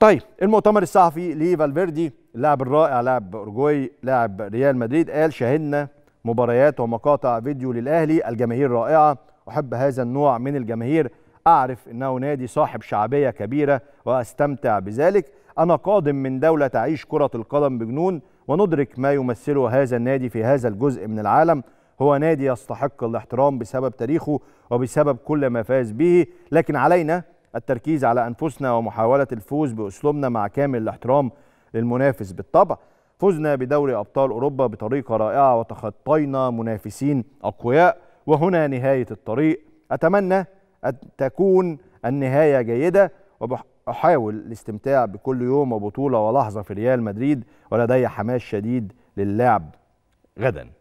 طيب المؤتمر الصحفي لفالفيردي اللاعب الرائع لاعب اورجواي لاعب ريال مدريد قال شاهدنا مباريات ومقاطع فيديو للاهلي الجماهير رائعه احب هذا النوع من الجماهير اعرف انه نادي صاحب شعبيه كبيره واستمتع بذلك انا قادم من دوله تعيش كره القدم بجنون وندرك ما يمثله هذا النادي في هذا الجزء من العالم هو نادي يستحق الاحترام بسبب تاريخه وبسبب كل ما فاز به لكن علينا التركيز على أنفسنا ومحاولة الفوز بأسلوبنا مع كامل الاحترام للمنافس بالطبع فزنا بدوري أبطال أوروبا بطريقة رائعة وتخطينا منافسين أقوياء وهنا نهاية الطريق أتمنى أن تكون النهاية جيدة وأحاول الاستمتاع بكل يوم وبطولة ولحظة في ريال مدريد ولدي حماس شديد للعب غداً